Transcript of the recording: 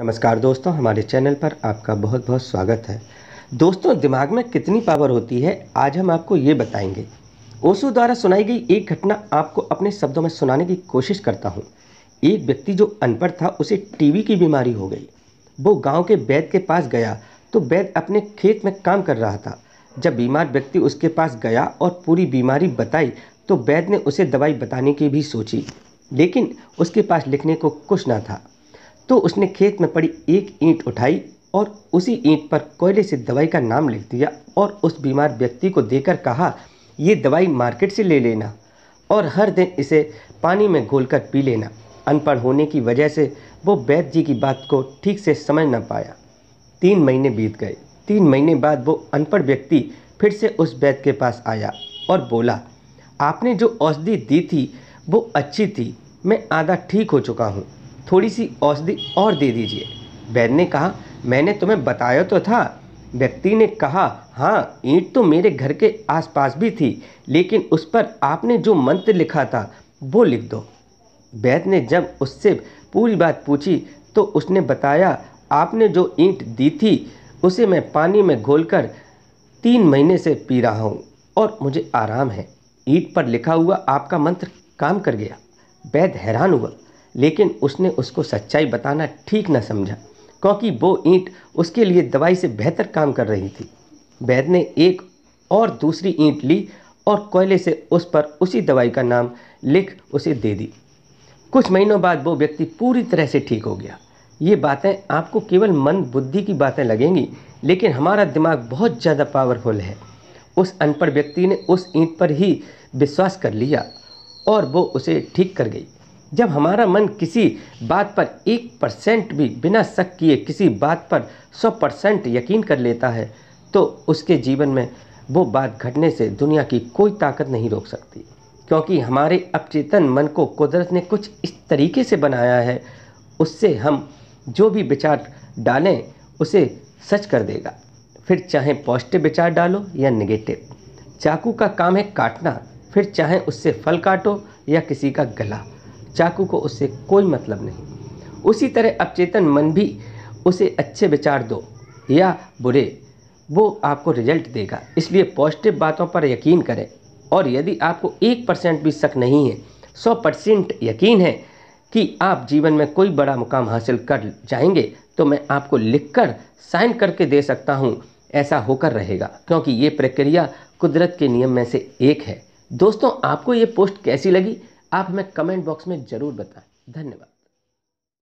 नमस्कार दोस्तों हमारे चैनल पर आपका बहुत बहुत स्वागत है दोस्तों दिमाग में कितनी पावर होती है आज हम आपको ये बताएंगे ओसो द्वारा सुनाई गई एक घटना आपको अपने शब्दों में सुनाने की कोशिश करता हूँ एक व्यक्ति जो अनपढ़ था उसे टीवी की बीमारी हो गई वो गांव के वैद के पास गया तो वैद अपने खेत में काम कर रहा था जब बीमार व्यक्ति उसके पास गया और पूरी बीमारी बताई तो वैद ने उसे दवाई बताने की भी सोची लेकिन उसके पास लिखने को कुछ ना था तो उसने खेत में पड़ी एक ईंट उठाई और उसी ईंट पर कोयले से दवाई का नाम लिख दिया और उस बीमार व्यक्ति को देकर कहा ये दवाई मार्केट से ले लेना और हर दिन इसे पानी में घोलकर पी लेना अनपढ़ होने की वजह से वो वैद्य जी की बात को ठीक से समझ ना पाया तीन महीने बीत गए तीन महीने बाद वो अनपढ़ व्यक्ति फिर से उस वैद्य के पास आया और बोला आपने जो औषधि दी थी वो अच्छी थी मैं आधा ठीक हो चुका हूँ थोड़ी सी औषधि और दे दीजिए वैद्य ने कहा मैंने तुम्हें बताया तो था व्यक्ति ने कहा हाँ ईंट तो मेरे घर के आसपास भी थी लेकिन उस पर आपने जो मंत्र लिखा था वो लिख दो वैद्य ने जब उससे पूरी बात पूछी तो उसने बताया आपने जो ईंट दी थी उसे मैं पानी में घोलकर तीन महीने से पी रहा हूँ और मुझे आराम है ईंट पर लिखा हुआ आपका मंत्र काम कर गया वैद हैरान हुआ लेकिन उसने उसको सच्चाई बताना ठीक न समझा क्योंकि वो ईंट उसके लिए दवाई से बेहतर काम कर रही थी वैद ने एक और दूसरी ईंट ली और कोयले से उस पर उसी दवाई का नाम लिख उसे दे दी कुछ महीनों बाद वो व्यक्ति पूरी तरह से ठीक हो गया ये बातें आपको केवल मन बुद्धि की बातें लगेंगी लेकिन हमारा दिमाग बहुत ज़्यादा पावरफुल है उस अनपढ़ व्यक्ति ने उस ईंट पर ही विश्वास कर लिया और वो उसे ठीक कर गई जब हमारा मन किसी बात पर एक परसेंट भी बिना शक किए किसी बात पर सौ परसेंट यकीन कर लेता है तो उसके जीवन में वो बात घटने से दुनिया की कोई ताकत नहीं रोक सकती क्योंकि हमारे अपचेतन मन को कुदरत ने कुछ इस तरीके से बनाया है उससे हम जो भी विचार डालें उसे सच कर देगा फिर चाहे पॉजिटिव विचार डालो या नेगेटिव चाकू का काम है काटना फिर चाहे उससे फल काटो या किसी का गला चाकू को उससे कोई मतलब नहीं उसी तरह चेतन मन भी उसे अच्छे विचार दो या बुरे वो आपको रिजल्ट देगा इसलिए पॉजिटिव बातों पर यकीन करें और यदि आपको एक परसेंट भी शक नहीं है सौ परसेंट यकीन है कि आप जीवन में कोई बड़ा मुकाम हासिल कर जाएंगे तो मैं आपको लिखकर साइन करके दे सकता हूँ ऐसा होकर रहेगा क्योंकि ये प्रक्रिया कुदरत के नियम में से एक है दोस्तों आपको ये पोस्ट कैसी लगी आप हमें कमेंट बॉक्स में ज़रूर बताएं धन्यवाद